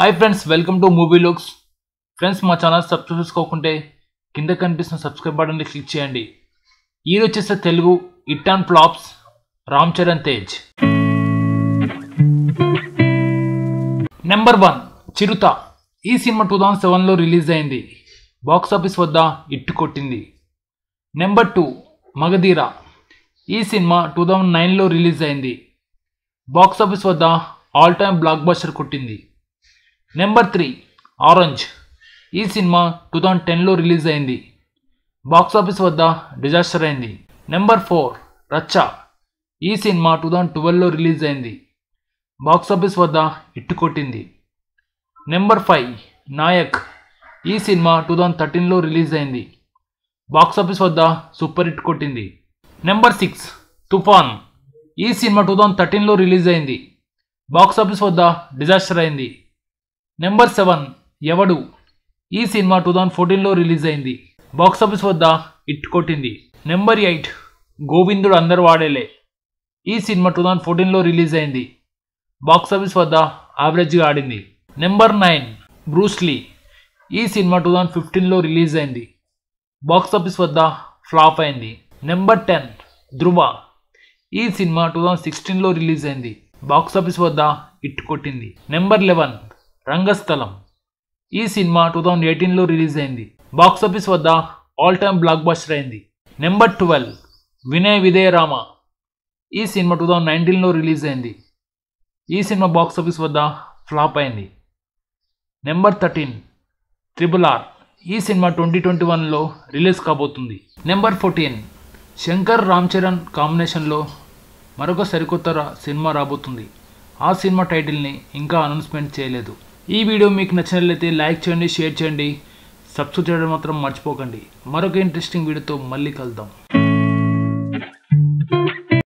hi friends welcome to movie looks friends మా channel subscribe చేసుకోకుంటే కింద కనిపిస్తున్న సబ్స్క్రైబ్ బటన్ని క్లిక్ చేయండి ఈరోజు వచ్చేస్తే Telugu hit and flops Ram Charan Tej number one Chirutha ఈ సినిమా టూ థౌజండ్ సెవెన్లో రిలీజ్ అయింది బాక్సాఫీస్ వద్ద ఇట్టు కొట్టింది నెంబర్ టూ మగధీర ఈ సినిమా టూ థౌజండ్ నైన్లో రిలీజ్ అయింది బాక్సాఫీస్ వద్ద ఆల్ టైమ్ బ్లాక్ బస్టర్ కొట్టింది నెంబర్ త్రీ ఆరెంజ్ ఈ సినిమా టూ థౌజండ్ టెన్లో రిలీజ్ అయింది బాక్సాఫీస్ వద్ద డిజాస్టర్ అయింది నెంబర్ ఫోర్ రచ్చ ఈ సినిమా టూ థౌజండ్ ట్వెల్వ్లో రిలీజ్ అయింది బాక్సాఫీస్ వద్ద ఇట్టు కొట్టింది నెంబర్ ఫైవ్ నాయక్ ఈ సినిమా టూ థౌజండ్ థర్టీన్లో రిలీజ్ అయింది బాక్సాఫీస్ వద్ద సూపర్ హిట్ కొట్టింది నెంబర్ సిక్స్ తుఫాన్ ఈ సినిమా టూ థౌజండ్ థర్టీన్లో రిలీజ్ అయింది బాక్సాఫీస్ వద్ద డిజాస్టర్ అయింది నెంబర్ సెవెన్ ఎవడు ఈ సినిమా టూ థౌజండ్ ఫోర్టీన్లో రిలీజ్ అయింది బాక్సాఫీస్ వద్ద ఇట్ కొట్టింది నెంబర్ ఎయిట్ గోవిందుడు అందరు వాడేలే ఈ సినిమా టూ థౌజండ్ ఫోర్టీన్లో రిలీజ్ అయింది బాక్సాఫీస్ వద్ద యావరేజ్గా ఆడింది నెంబర్ నైన్ బ్రూస్లీ ఈ సినిమా టూ థౌజండ్ ఫిఫ్టీన్లో రిలీజ్ అయింది బాక్సాఫీస్ వద్ద ఫ్లాప్ అయింది నెంబర్ టెన్ ధృవ ఈ సినిమా టూ థౌజండ్ సిక్స్టీన్లో రిలీజ్ అయింది బాక్సాఫీస్ వద్ద ఇట్ కొట్టింది నెంబర్ లెవెన్ రంగస్థలం ఈ సినిమా టూ థౌజండ్ ఎయిటీన్లో రిలీజ్ అయింది బాక్సాఫీస్ వద్ద ఆల్ టైమ్ బ్లాక్ బస్టర్ అయింది నెంబర్ ట్వెల్వ్ వినయ్ విదయ రామ ఈ సినిమా టూ థౌజండ్ నైన్టీన్లో రిలీజ్ అయింది ఈ సినిమా బాక్సాఫీస్ వద్ద ఫ్లాప్ అయింది నెంబర్ థర్టీన్ త్రిబుల్ ఆర్ ఈ సినిమా ట్వంటీ ట్వంటీ వన్లో రిలీజ్ కాబోతుంది నెంబర్ ఫోర్టీన్ శంకర్ రామ్ చరణ్ కాంబినేషన్లో మరొక సరికొత్త సినిమా రాబోతుంది ఆ సినిమా టైటిల్ని ఇంకా అనౌన్స్మెంట్ చేయలేదు ఈ వీడియో మీకు నచ్చినట్లయితే లైక్ చేయండి షేర్ చేయండి సబ్స్క్రైబ్ చేయడం మాత్రం మర్చిపోకండి మరొక ఇంట్రెస్టింగ్ వీడియోతో మళ్ళీ కలుద్దాం